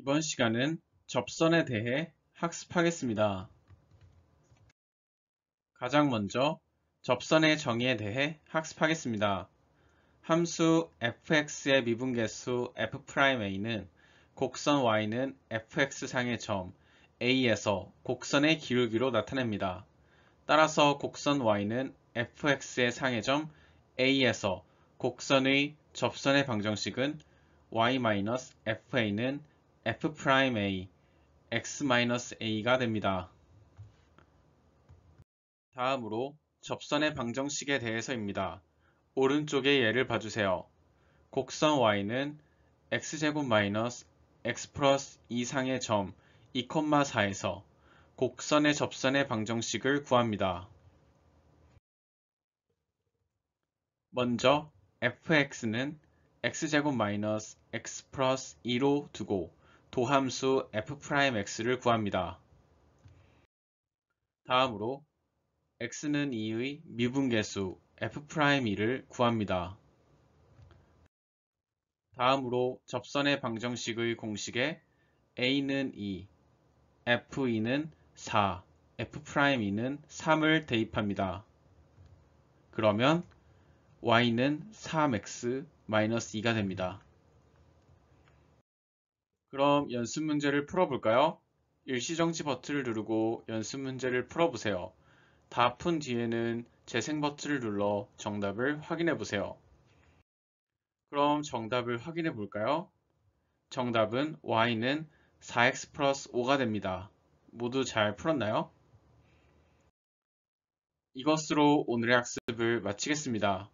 이번 시간은 접선에 대해 학습하겠습니다. 가장 먼저 접선의 정의에 대해 학습하겠습니다. 함수 fx의 미분계수 f'a는 곡선 y는 fx상의 점 a에서 곡선의 기울기로 나타냅니다. 따라서 곡선 y는 fx의 상의 점 a에서 곡선의 접선의 방정식은 y-fa는 f'A, x-a가 됩니다. 다음으로 접선의 방정식에 대해서입니다. 오른쪽에 예를 봐주세요. 곡선 y는 x제곱 마이너스 x 플러스 이상의 점 2,4에서 곡선의 접선의 방정식을 구합니다. 먼저 fx는 x제곱 마이너스 x 플러스 2로 두고 도함수 f'x를 구합니다. 다음으로 x는 2의 미분계수 f'를 구합니다. 다음으로 접선의 방정식의 공식에 a는 2, f2는 4, f'2는 3을 대입합니다. 그러면 y는 3x-2가 됩니다. 그럼 연습 문제를 풀어볼까요? 일시정지 버튼을 누르고 연습 문제를 풀어보세요. 다 푼 뒤에는 재생 버튼을 눌러 정답을 확인해보세요. 그럼 정답을 확인해볼까요? 정답은 y는 4x 플러스 5가 됩니다. 모두 잘 풀었나요? 이것으로 오늘의 학습을 마치겠습니다.